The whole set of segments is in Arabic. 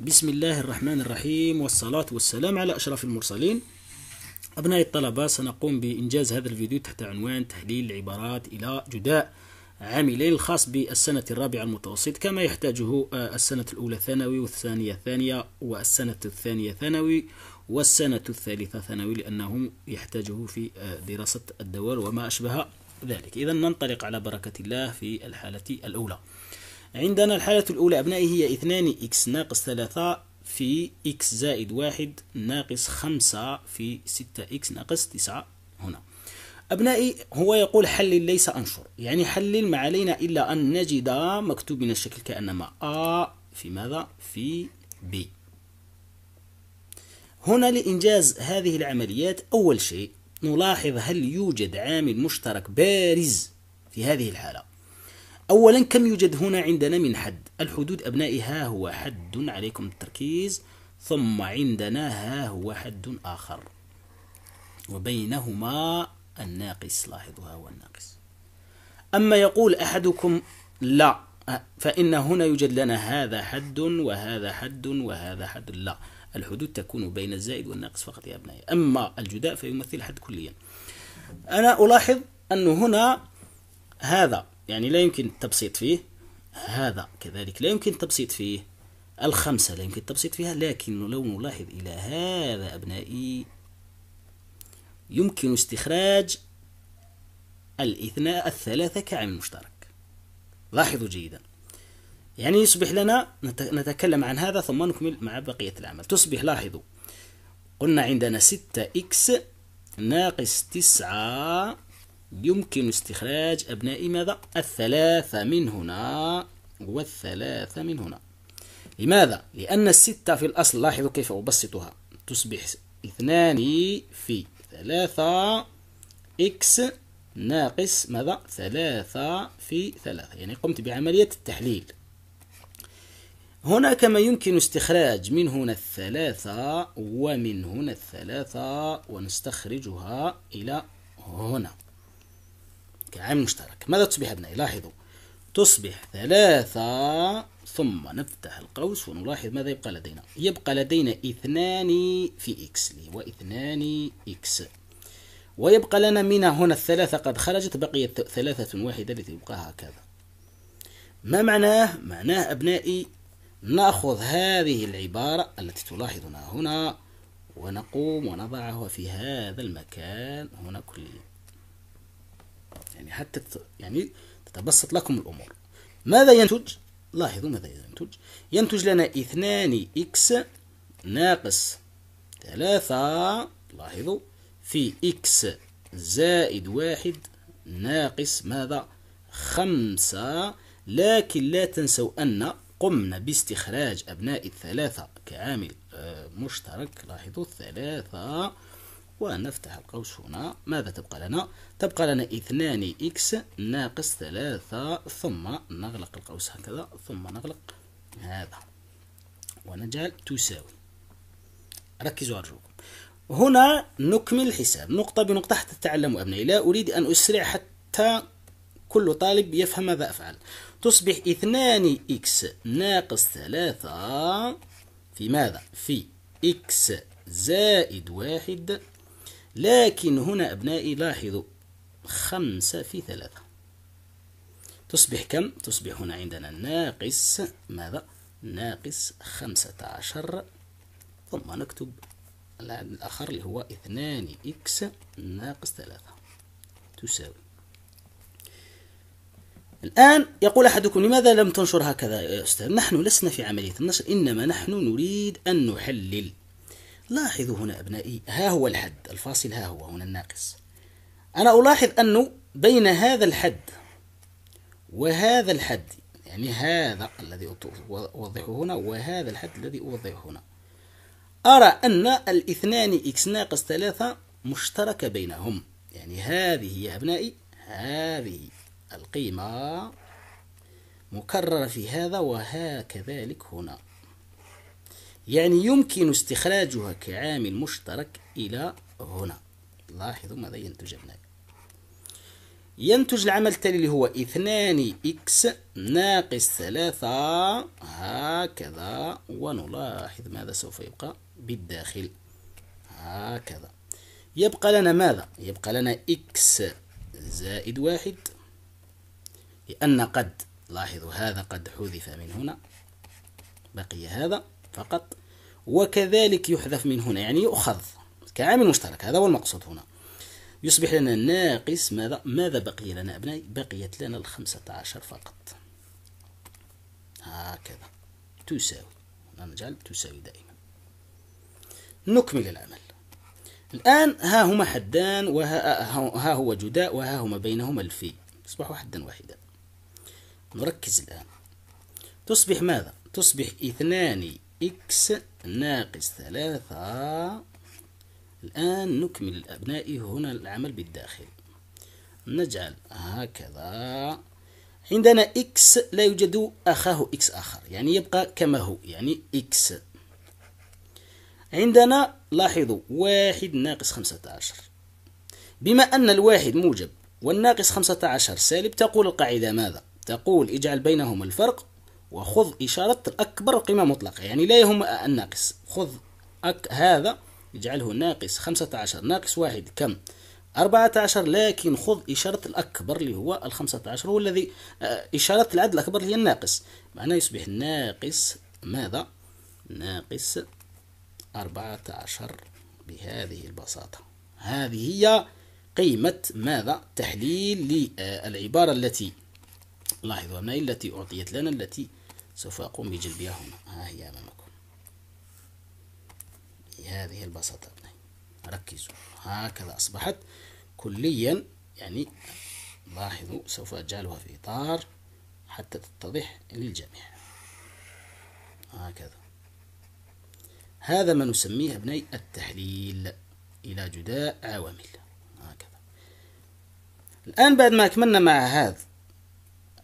بسم الله الرحمن الرحيم والصلاة والسلام على أشرف المرسلين أبنائي الطلبة سنقوم بإنجاز هذا الفيديو تحت عنوان تحليل العبارات إلى جداء عاملين الخاص بالسنة الرابعة المتوسط كما يحتاجه آه، السنة الأولى ثانوي والثانية ثانية والسنة الثانية ثانوي والسنة الثالثة ثانوي لأنه يحتاجه في آه، دراسة الدوال وما أشبه ذلك إذا ننطلق على بركة الله في الحالة الأولى عندنا الحالة الأولى أبنائي هي اثنان إكس ناقص ثلاثة في إكس زائد واحد ناقص خمسة في ستة إكس ناقص تسعة هنا أبنائي هو يقول حلل ليس أنشر يعني حلل ما علينا إلا أن نجد مكتوب من الشكل كأنما أ في ماذا؟ في ب هنا لإنجاز هذه العمليات أول شيء نلاحظ هل يوجد عامل مشترك بارز في هذه الحالة أولا كم يوجد هنا عندنا من حد الحدود أبنائي ها هو حد عليكم التركيز ثم عندنا ها هو حد آخر وبينهما الناقص لاحظوا ها هو الناقص أما يقول أحدكم لا فإن هنا يوجد لنا هذا حد وهذا حد وهذا حد لا الحدود تكون بين الزائد والناقص فقط يا أبنائي أما الجداء فيمثل حد كليا أنا ألاحظ أنه هنا هذا يعني لا يمكن التبسيط فيه هذا كذلك لا يمكن التبسيط فيه الخمسة لا يمكن التبسيط فيها لكن لو نلاحظ إلى هذا أبنائي يمكن استخراج الاثناء الثلاثة كعامل مشترك لاحظوا جيدا يعني يصبح لنا نتكلم عن هذا ثم نكمل مع بقية العمل تصبح لاحظوا قلنا عندنا 6 إكس ناقص 9 يمكن استخراج أبناء ماذا؟ الثلاثة من هنا والثلاثة من هنا لماذا؟ لأن الستة في الأصل لاحظوا كيف أبسطها تصبح اثنان في ثلاثة إكس ناقص ماذا؟ ثلاثة في ثلاثة يعني قمت بعملية التحليل هنا كما يمكن استخراج من هنا الثلاثة ومن هنا الثلاثة ونستخرجها إلى هنا كعامل مشترك ماذا تصبح أبنائي لاحظوا تصبح ثلاثة ثم نفتح القوس ونلاحظ ماذا يبقى لدينا يبقى لدينا اثنان في إكس لي واثنان إكس ويبقى لنا من هنا الثلاثة قد خرجت بقيت ثلاثة واحدة لتبقى هكذا ما معناه؟ معناه أبنائي نأخذ هذه العبارة التي تلاحظنا هنا ونقوم ونضعها في هذا المكان هنا كليا يعني حتى يعني تتبسط لكم الأمور ماذا ينتج؟ لاحظوا ماذا ينتج ينتج لنا اثنان إكس ناقص ثلاثة لاحظوا في إكس زائد واحد ناقص ماذا؟ خمسة لكن لا تنسوا أن قمنا باستخراج أبناء الثلاثة كعامل آه، مشترك لاحظوا الثلاثة ونفتح القوس هنا ماذا تبقى لنا؟ تبقى لنا اثنان إكس ناقص ثلاثة ثم نغلق القوس هكذا ثم نغلق هذا ونجعل تساوي ركزوا أرجوكم هنا نكمل الحساب نقطة بنقطة حتى تتعلموا أبنائي لا أريد أن أسرع حتى كل طالب يفهم ماذا أفعل تصبح اثنان إكس ناقص ثلاثة في ماذا؟ في إكس زائد واحد لكن هنا أبنائي لاحظوا خمسة في ثلاثة تصبح كم؟ تصبح هنا عندنا ناقص ماذا؟ ناقص خمسة عشر ثم نكتب العدد الآخر اللي هو اثنان إكس ناقص ثلاثة تساوي الآن يقول أحدكم لماذا لم تنشر هكذا يا أستاذ؟ نحن لسنا في عملية النشر إنما نحن نريد أن نحلل لاحظوا هنا أبنائي ها هو الحد الفاصل ها هو هنا الناقص أنا ألاحظ أنه بين هذا الحد وهذا الحد يعني هذا الذي أوضحه هنا وهذا الحد الذي أوضحه هنا أرى أن الاثنان إكس ناقص ثلاثة مشتركة بينهم يعني هذه يا أبنائي هذه القيمة مكررة في هذا وهكذلك هنا يعني يمكن استخراجها كعامل مشترك إلى هنا لاحظوا ماذا ينتج هنا ينتج العمل التالي اللي هو اثنان إكس ناقص ثلاثة هكذا ونلاحظ ماذا سوف يبقى بالداخل هكذا يبقى لنا ماذا؟ يبقى لنا إكس زائد واحد لأن قد لاحظوا هذا قد حذف من هنا بقي هذا فقط وكذلك يحذف من هنا يعني يؤخذ كعامل مشترك هذا هو المقصود هنا يصبح لنا ناقص ماذا ماذا بقي لنا أبنائي بقيت لنا الخمسة عشر فقط هكذا تساوي نجعل تساوي دائما نكمل العمل الآن ها هما حدان وها ها هو جداء وها هما بينهما الفي أصبحوا حدا واحدا نركز الآن تصبح ماذا؟ تصبح اثنان إكس ناقص ثلاثة الآن نكمل الأبناء هنا العمل بالداخل نجعل هكذا عندنا إكس لا يوجد أخاه إكس آخر يعني يبقى كما هو يعني إكس عندنا لاحظوا واحد ناقص خمسة عشر بما أن الواحد موجب والناقص خمسة عشر سالب تقول القاعدة ماذا؟ تقول اجعل بينهما الفرق وخذ إشارة الأكبر قيمة مطلقة يعني لا يهم الناقص خذ أك هذا اجعله ناقص خمسة عشر ناقص واحد كم أربعة عشر لكن خذ إشارة الأكبر اللي هو الخمسة عشر هو الذي آه، إشارة العدد الأكبر هي الناقص معناه يصبح ناقص ماذا ناقص أربعة عشر بهذه البساطة هذه هي قيمة ماذا تحليل للعبارة التي لاحظوا هنا التي أعطيت لنا التي سوف أقوم بجلبها هنا آه، ها هي أمامكم بهذه البساطة ركزوا هكذا أصبحت كليا يعني لاحظوا سوف أجعلها في إطار حتى تتضح للجميع هكذا هذا ما نسميه ابني التحليل إلى جداء عوامل هكذا الآن بعد ما أكملنا مع هذا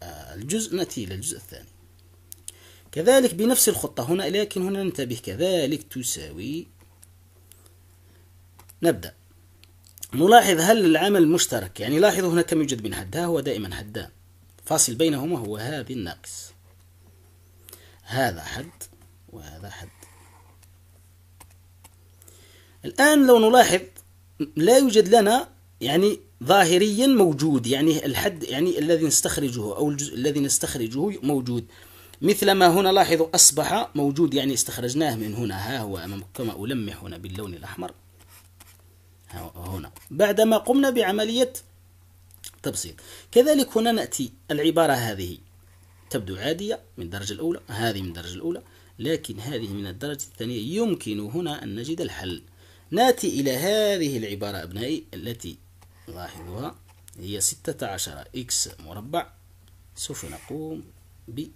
آه، الجزء نأتي إلى الجزء الثاني كذلك بنفس الخطة هنا لكن هنا ننتبه كذلك تساوي نبدأ نلاحظ هل العمل مشترك يعني لاحظوا هنا كم يوجد من حد ها هو دائما حدان فاصل بينهما هو هذه الناقص هذا حد وهذا حد الآن لو نلاحظ لا يوجد لنا يعني ظاهريا موجود يعني الحد يعني الذي نستخرجه أو الجزء الذي نستخرجه موجود مثل ما هنا لاحظوا أصبح موجود يعني استخرجناه من هنا ها هو أمام كما ألمح هنا باللون الأحمر هنا بعدما قمنا بعملية تبسيط كذلك هنا نأتي العبارة هذه تبدو عادية من الدرجة الأولى هذه من الدرجة الأولى لكن هذه من الدرجة الثانية يمكن هنا أن نجد الحل نأتي إلى هذه العبارة أبنائي التي لاحظوها هي 16 إكس مربع سوف نقوم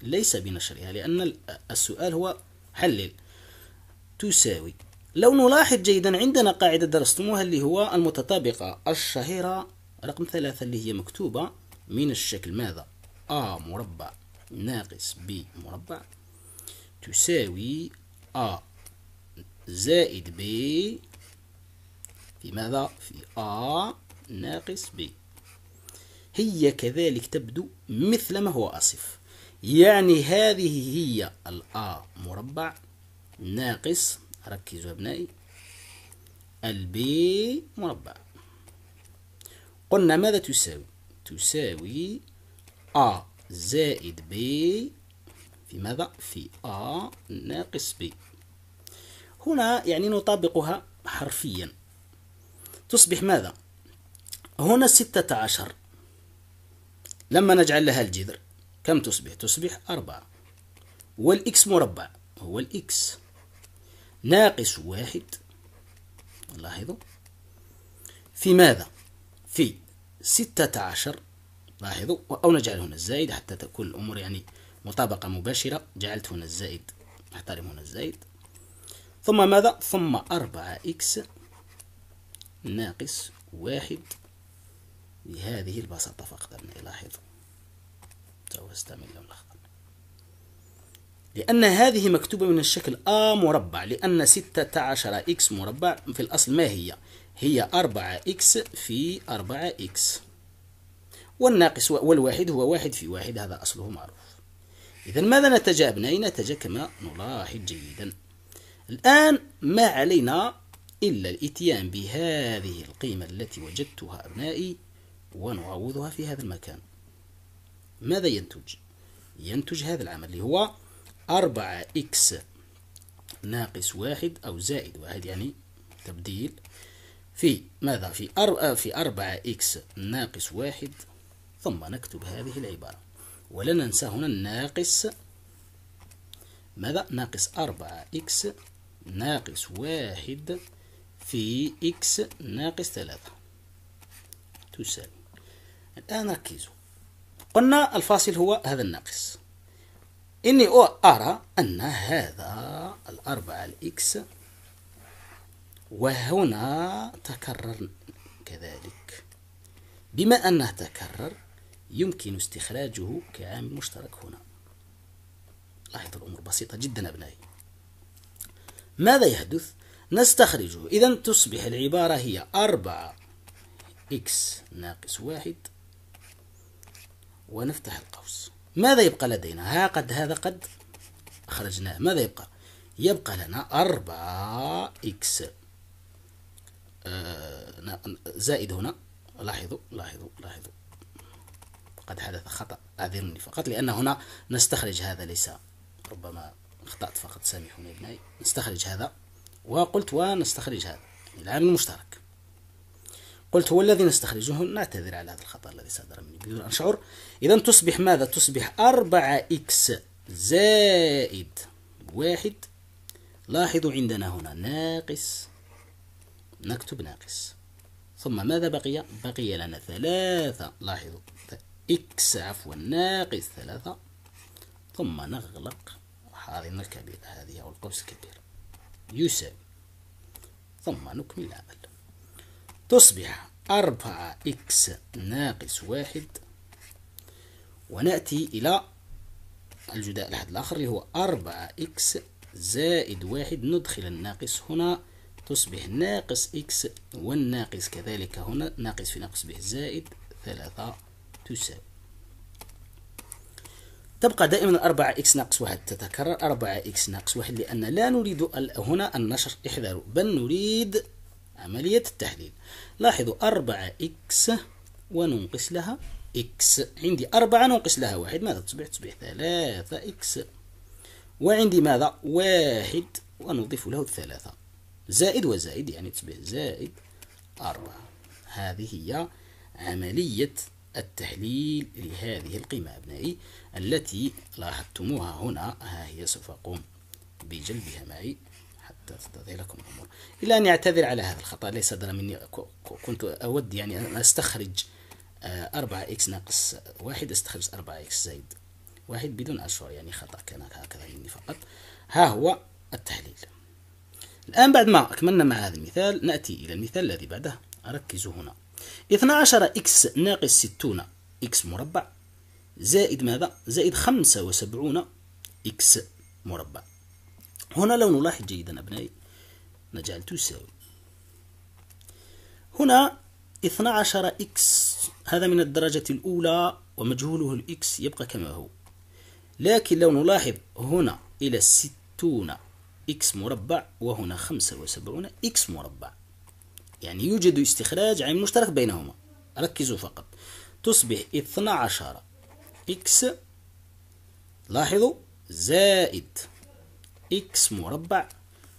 ليس بنشرها لأن السؤال هو حلل تساوي لو نلاحظ جيدا عندنا قاعدة درستموها اللي هو المتطابقة الشهيرة رقم ثلاثة اللي هي مكتوبة من الشكل ماذا A مربع ناقص B مربع تساوي A زائد B في ماذا في A ناقص B هي كذلك تبدو مثل ما هو أصف يعني هذه هي الآ مربع ناقص ركزوا أبنائي البي مربع قلنا ماذا تساوي تساوي ا زائد ب في ماذا في ا ناقص ب هنا يعني نطابقها حرفيا تصبح ماذا هنا ستة عشر لما نجعل لها الجذر كم تصبح؟ تصبح أربعة والإكس مربع هو الإكس ناقص واحد لاحظوا في ماذا؟ في ستة عشر لاحظوا أو نجعل هنا الزائد حتى تكون الأمور يعني مطابقة مباشرة جعلت هنا الزائد احترم هنا الزائد ثم ماذا؟ ثم أربعة إكس ناقص واحد بهذه البساطة فقط لاحظوا سوف استعمل لون الأخضر لأن هذه مكتوبة من الشكل أ مربع لأن 16 إكس مربع في الأصل ما هي؟ هي 4 إكس في 4 إكس والناقص والواحد هو واحد في واحد هذا أصله معروف إذا ماذا نتج أبنائي؟ نتج كما نلاحظ جيدا الآن ما علينا إلا الإتيان بهذه القيمة التي وجدتها أبنائي ونعوضها في هذا المكان ماذا ينتج ينتج هذا العمل اللي هو 4 إكس ناقص واحد أو زائد واحد يعني تبديل في ماذا في أربعة في 4 إكس ناقص واحد ثم نكتب هذه العبارة ولا ننسى هنا الناقص ماذا ناقص 4 إكس ناقص واحد في إكس ناقص ثلاثة تساوي الآن ركزوا قلنا الفاصل هو هذا الناقص إني أرى أن هذا الأربعة الإكس وهنا تكرر كذلك بما أنه تكرر يمكن استخراجه كعامل مشترك هنا لاحظ الأمور بسيطة جدا أبنائي ماذا يحدث؟ نستخرجه إذا تصبح العبارة هي أربعة إكس ناقص واحد ونفتح القوس ماذا يبقى لدينا ها قد هذا قد أخرجناه ماذا يبقى يبقى لنا 4 إكس آه، زائد هنا لاحظوا لاحظوا لاحظوا قد حدث خطأ أعذرني فقط لأن هنا نستخرج هذا ليس ربما أخطأت فقط سامحوني ابنائي نستخرج هذا وقلت ونستخرج هذا العامل المشترك قلت هو الذي نستخرجه نعتذر على هذا الخطأ الذي صدر مني بدون أن أشعر إذا تصبح ماذا؟ تصبح 4x زائد واحد لاحظوا عندنا هنا ناقص نكتب ناقص ثم ماذا بقي؟ بقي لنا ثلاثة لاحظوا إكس عفوا ناقص ثلاثة ثم نغلق حاضنة الكبيرة هذه أو القوس الكبير يساوي ثم نكمل العمل تصبح أربعة إكس ناقص واحد ونأتي إلى الجداء لحد الآخر اللي هو 4 إكس زائد واحد ندخل الناقص هنا تصبح ناقص إكس والناقص كذلك هنا ناقص في ناقص به زائد ثلاثة تساوي تبقى دائما 4 إكس ناقص واحد تتكرر 4 إكس ناقص واحد لأن لا نريد هنا النشر احذروا بل نريد عملية التحليل لاحظوا 4 إكس وننقص لها إكس عندي أربعة ننقص لها واحد ماذا تصبح تصبح ثلاثة إكس وعندي ماذا واحد ونضيف له الثلاثة زائد وزائد يعني تصبح زائد أربعة هذه هي عملية التحليل لهذه القيمة أبنائي التي لاحظتموها هنا ها هي سوف أقوم بجلبها معي حتى تتضح لكم الأمور إلا أن أعتذر على هذا الخطأ ليس درى مني كنت أود يعني أن أستخرج آه، أربعة إكس ناقص واحد استخرج أربعة إكس زائد واحد بدون أشعر يعني خطأ كان هكذا مني يعني فقط ها هو التحليل الآن بعد ما أكملنا مع هذا المثال نأتي إلى المثال الذي بعده ركزوا هنا 12 إكس ناقص 60 إكس مربع زائد ماذا؟ زائد 75 إكس مربع هنا لو نلاحظ جيدا أبنائي نجعل تساوي هنا 12 إكس هذا من الدرجة الأولى ومجهوله الإكس يبقى كما هو لكن لو نلاحظ هنا إلى 60 إكس مربع وهنا 75 إكس مربع يعني يوجد استخراج عامل مشترك بينهما ركزوا فقط تصبح 12 إكس لاحظوا زائد إكس مربع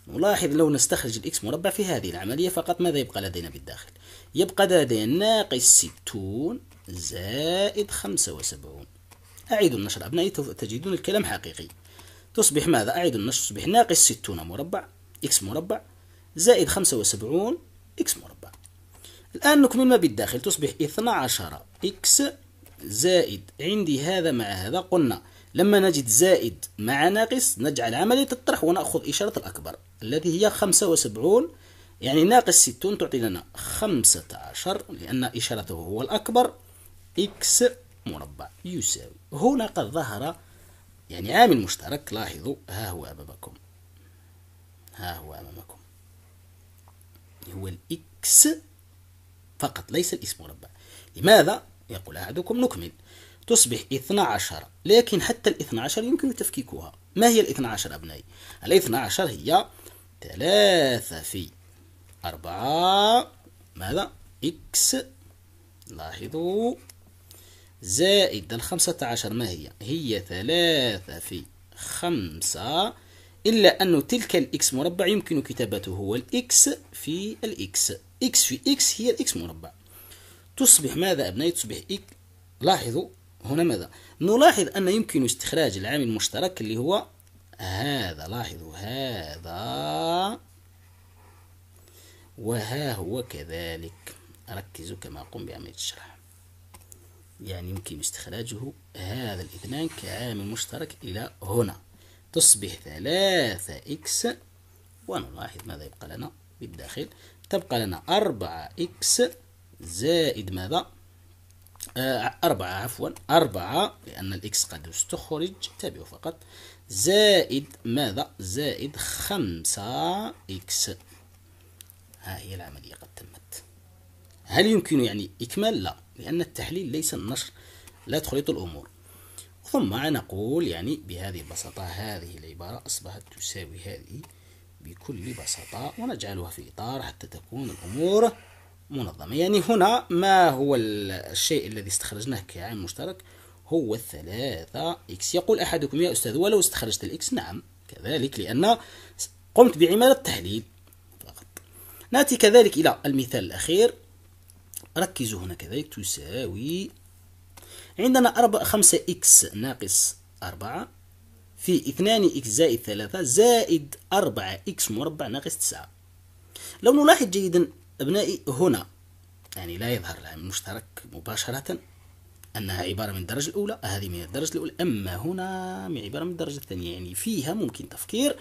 نلاحظ لو نستخرج الإكس مربع في هذه العملية فقط ماذا يبقى لدينا بالداخل يبقى لدينا ناقص ستون زائد خمسة وسبعون أعيد النشر أبنائي تجدون الكلام حقيقي تصبح ماذا؟ أعيد النشر تصبح ناقص ستون مربع إكس مربع زائد خمسة وسبعون إكس مربع الآن نكمل ما بالداخل تصبح 12 إكس زائد عندي هذا مع هذا قلنا لما نجد زائد مع ناقص نجعل عملية الطرح ونأخذ إشارة الأكبر التي هي 75 يعني ناقص 60 تعطي لنا 15 لأن إشارته هو الأكبر إكس مربع يساوي هنا قد ظهر يعني عامل مشترك لاحظوا ها هو أمامكم ها هو أمامكم هو الإكس فقط ليس الاسم مربع لماذا؟ يقول أحدكم نكمل تصبح 12 لكن حتى ال 12 يمكن تفكيكها ما هي ال 12 أبنائي؟ ال 12 هي 3 في أربعة ماذا إكس لاحظوا زائد الخمسة عشر ما هي هي ثلاثة في خمسة إلا أن تلك الإكس مربع يمكن كتابته هو الإكس في الإكس إكس في إكس هي الإكس مربع تصبح ماذا أبنائي تصبح إكس لاحظوا هنا ماذا نلاحظ أن يمكن استخراج العامل المشترك اللي هو هذا لاحظوا هذا وها هو كذلك ركزوا كما قم بعملية الشرح يعني يمكن استخراجه هذا الاثنان كعامل مشترك إلى هنا تصبح ثلاثة إكس ونلاحظ ماذا يبقى لنا بالداخل تبقى لنا أربعة إكس زائد ماذا آه، أربعة عفوا أربعة لأن الإكس قد استخرج تابعوا فقط زائد ماذا زائد خمسة إكس هي العملية قد تمت هل يمكن يعني إكمال؟ لا لأن التحليل ليس النشر لا تخلط الأمور ثم نقول يعني بهذه البساطة هذه العبارة أصبحت تساوي هذه بكل بساطة ونجعلها في إطار حتى تكون الأمور منظمة يعني هنا ما هو الشيء الذي استخرجناه كعامل مشترك هو الثلاثة إكس يقول أحدكم يا أستاذ ولو استخرجت الإكس نعم كذلك لأن قمت بعمالة التحليل نأتي كذلك إلى المثال الأخير ركزوا هنا كذلك تساوي عندنا أربعة خمسة إكس ناقص أربعة في اثنان إكس زائد ثلاثة زائد أربعة إكس مربع ناقص تسعة لو نلاحظ جيدا أبنائي هنا يعني لا يظهر لها المشترك مباشرة أنها عبارة من الدرجة الأولى هذه من الدرجة الأولى أما هنا من عبارة من الدرجة الثانية يعني فيها ممكن تفكير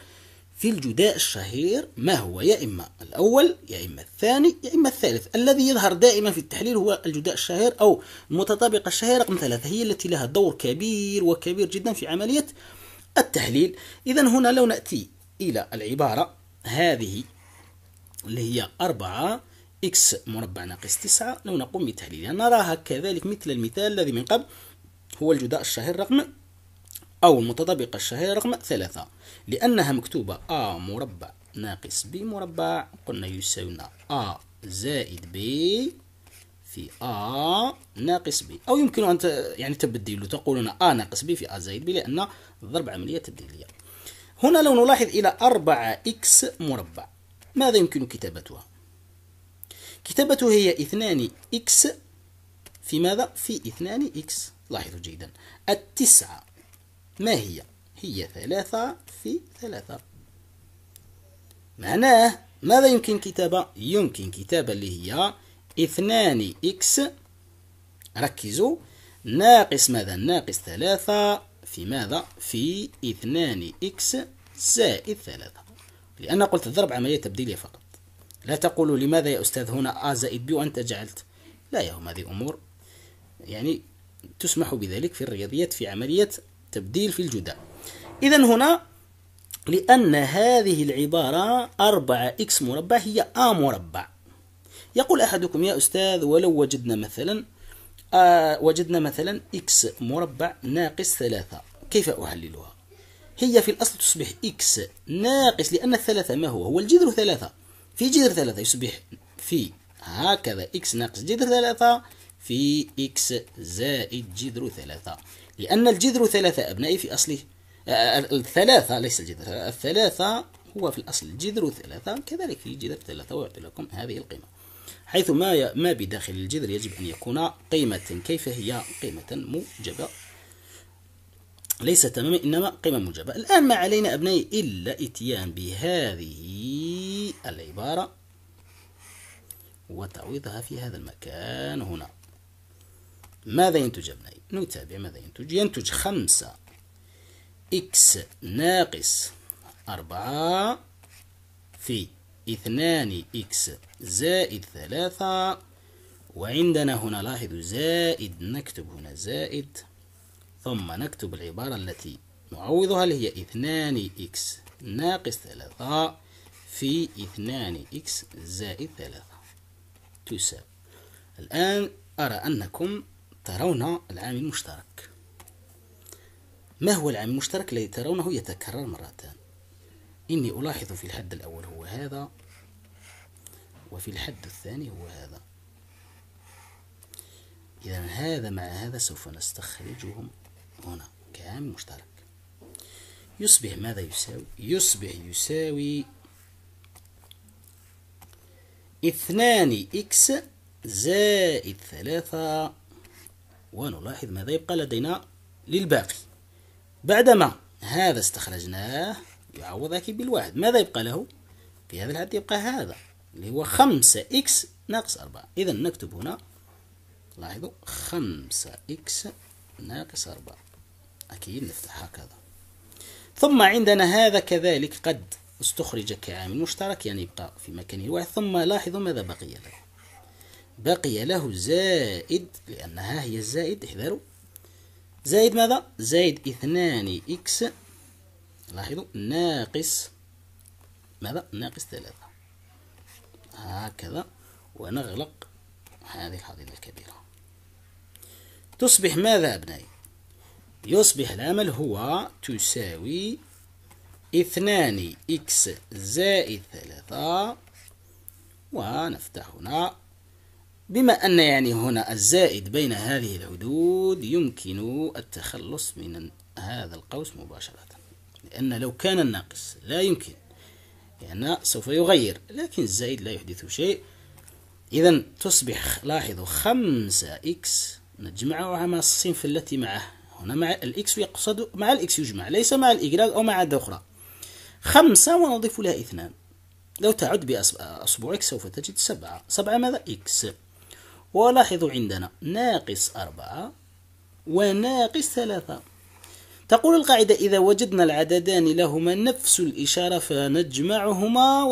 في الجداء الشهير ما هو يا إما الأول يا إما الثاني يا إما الثالث الذي يظهر دائما في التحليل هو الجداء الشهير أو المتطابقة الشهيرة رقم ثلاثة هي التي لها دور كبير وكبير جدا في عملية التحليل إذا هنا لو نأتي إلى العبارة هذه اللي هي أربعة إكس مربع ناقص تسعة لو نقوم بتحليلها نراها كذلك مثل المثال الذي من قبل هو الجداء الشهير رقم أو المتطابقة الشهيرة رقم ثلاثة لأنها مكتوبة أ مربع ناقص ب مربع قلنا يساوي لنا أ زائد ب في أ ناقص ب أو يمكن أن يعني تبديل تقولون أ ناقص ب في أ زائد ب لأن الضرب عملية تبديلية هنا لو نلاحظ إلى 4 إكس مربع ماذا يمكن كتابتها؟ كتابته هي 2 إكس في ماذا؟ في 2 إكس لاحظوا جيدا التسعة ما هي هي ثلاثة في ثلاثة معناه ماذا يمكن كتابة يمكن كتابة اللي هي اثنان إكس ركزوا ناقص ماذا ناقص ثلاثة في ماذا في اثنان إكس زائد ثلاثة لأن قلت الضرب عملية تبديلية فقط لا تقولوا لماذا يا أستاذ هنا أ زائد ب وأنت جعلت لا يا هم هذه أمور يعني تسمح بذلك في الرياضيات في عملية التبديل في الجدى إذا هنا لأن هذه العبارة 4 إكس مربع هي أ مربع يقول أحدكم يا أستاذ ولو وجدنا مثلا آه وجدنا مثلا إكس مربع ناقص ثلاثة كيف أحللها؟ هي في الأصل تصبح إكس ناقص لأن الثلاثة ما هو؟ هو الجذر ثلاثة في جذر ثلاثة يصبح في هكذا إكس ناقص جذر ثلاثة في إكس زائد جذر ثلاثة لأن الجذر ثلاثة أبناء في أصله آه، آه، الثلاثة ليس الجذر الثلاثة هو في الأصل الجذر ثلاثة كذلك في جذر ثلاثة ويعطي لكم هذه القيمة حيث ما ما بداخل الجذر يجب أن يكون قيمة كيف هي قيمة موجبة ليس تماما إنما قيمة موجبة الآن ما علينا أبنائي إلا إتيان بهذه العبارة وتعويضها في هذا المكان هنا ماذا ينتج أبنائي نتابع ماذا ينتج ينتج خمسة إكس ناقص أربعة في اثنان إكس زائد ثلاثة وعندنا هنا لاحظوا زائد نكتب هنا زائد ثم نكتب العبارة التي نعوضها اللي هي اثنان إكس ناقص ثلاثة في اثنان إكس زائد ثلاثة تساوي الآن أرى أنكم ترون العامل المشترك ما هو العامل المشترك الذي ترونه يتكرر مرتان إني ألاحظ في الحد الأول هو هذا وفي الحد الثاني هو هذا إذا هذا مع هذا سوف نستخرجهم هنا كعامل مشترك يصبح ماذا يساوي يصبح يساوي اثنان إكس زائد ثلاثة ونلاحظ ماذا يبقى لدينا للباقي بعدما هذا استخرجناه يعوض أكيد بالواحد ماذا يبقى له؟ في هذا الحد يبقى هذا اللي هو خمسة إكس ناقص أربعة إذا نكتب هنا لاحظوا خمسة إكس ناقص أربعة أكيد نفتح هكذا ثم عندنا هذا كذلك قد استخرج كعامل مشترك يعني يبقى في مكانه الواحد ثم لاحظوا ماذا بقي له بقي له زائد لأنها هي الزائد احذروا زائد ماذا؟ زائد اثنان إكس لاحظوا ناقص ماذا؟ ناقص ثلاثة هكذا ونغلق هذه الحاضنة الكبيرة تصبح ماذا أبنائي؟ يصبح العمل هو تساوي اثنان إكس زائد ثلاثة ونفتح هنا بما أن يعني هنا الزائد بين هذه الحدود يمكن التخلص من هذا القوس مباشرة لأن لو كان الناقص لا يمكن لأن يعني سوف يغير لكن الزائد لا يحدث شيء إذا تصبح لاحظوا خمسة إكس نجمعها مع الصنف التي معه هنا مع الإكس يقصد مع الإكس يجمع ليس مع الإجراك أو مع عادة أخرى خمسة ونضيف لها اثنان لو تعد بأصبعك سوف تجد سبعة سبعة ماذا؟ إكس ولاحظوا عندنا ناقص أربعة وناقص ثلاثة تقول القاعدة إذا وجدنا العددان لهما نفس الإشارة فنجمعهما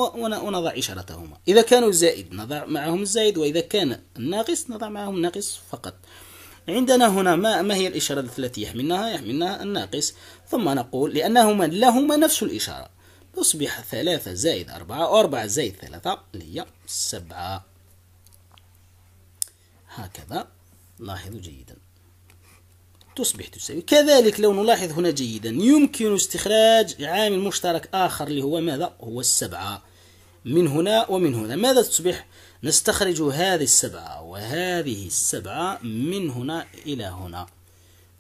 ونضع إشارتهما إذا كانوا زائد نضع معهم الزائد وإذا كان الناقص نضع معهم الناقص فقط عندنا هنا ما, ما هي الإشارة التي يحملناها يحملناها الناقص ثم نقول لأنهما لهما نفس الإشارة تصبح ثلاثة زائد أربعة وأربعة زائد ثلاثة اللي هي سبعة هكذا لاحظوا جيدا تصبح تساوي كذلك لو نلاحظ هنا جيدا يمكن استخراج عامل مشترك آخر اللي هو ماذا هو السبعة من هنا ومن هنا ماذا تصبح نستخرج هذه السبعة وهذه السبعة من هنا إلى هنا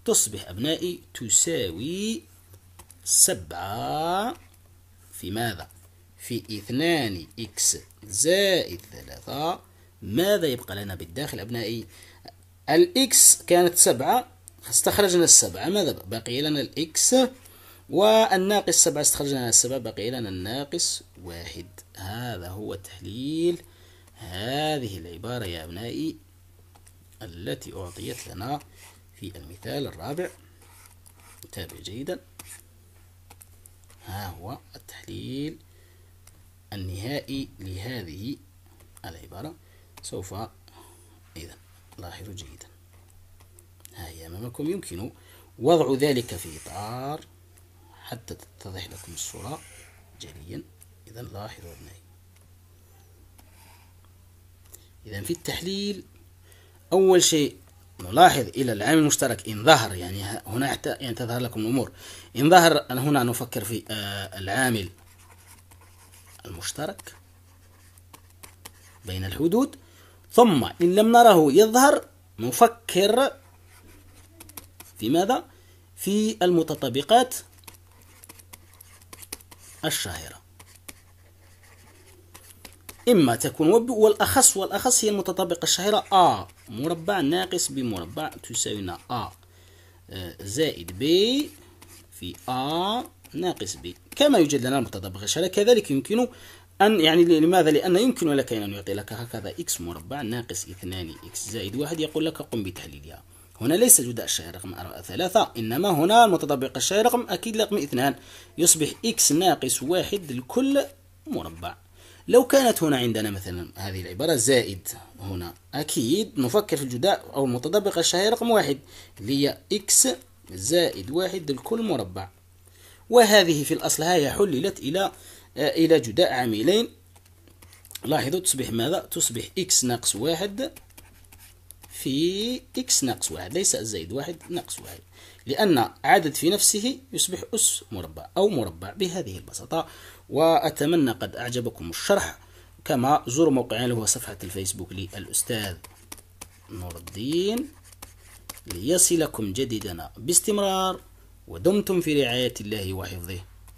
تصبح أبنائي تساوي سبعة في ماذا في اثنان إكس زائد ثلاثة ماذا يبقى لنا بالداخل أبنائي الإكس كانت سبعة استخرجنا السبعة ماذا بقي لنا الإكس والناقص سبعة استخرجنا السبعة بقي لنا الناقص واحد هذا هو تحليل هذه العبارة يا أبنائي التي أعطيت لنا في المثال الرابع تابع جيدا ها هو التحليل النهائي لهذه العبارة سوف إذا لاحظوا جيدا ها هي أمامكم يمكن وضع ذلك في إطار حتى تتضح لكم الصورة جليا إذا لاحظوا أبنائي إذا في التحليل أول شيء نلاحظ إلى العامل المشترك إن ظهر يعني هنا حتى يعني تظهر لكم الأمور إن ظهر أنا هنا نفكر في آه، العامل المشترك بين الحدود ثم إن لم نره يظهر نفكر في ماذا؟ في المتطابقات الشهيرة إما تكون والأخص والأخص هي المتطابقة الشهيرة A مربع ناقص بمربع تساوينا A زائد B في A ناقص B كما يوجد لنا المتطابقة الشهيرة كذلك يمكن أن يعني لماذا؟ لأن يمكن لك أن يعطي لك هكذا إكس مربع ناقص اثنان إكس زائد واحد يقول لك قم بتحليلها هنا ليس جداء الشيء رقم ثلاثة إنما هنا المتطبق الشيء رقم أكيد رقم اثنان يصبح إكس ناقص واحد لكل مربع لو كانت هنا عندنا مثلا هذه العبارة زائد هنا أكيد نفكر في الجداء أو المتطبق الشهي رقم واحد اللي هي إكس زائد واحد لكل مربع وهذه في الأصل هي حللت إلى إلى جداء عاملين لاحظوا تصبح ماذا تصبح إكس ناقص واحد في إكس ناقص واحد ليس زائد واحد ناقص واحد لأن عدد في نفسه يصبح أس مربع أو مربع بهذه البساطة وأتمنى قد أعجبكم الشرح كما زوروا موقعنا هو صفحة الفيسبوك للأستاذ نور الدين ليصلكم جديدنا باستمرار ودمتم في رعاية الله وحفظه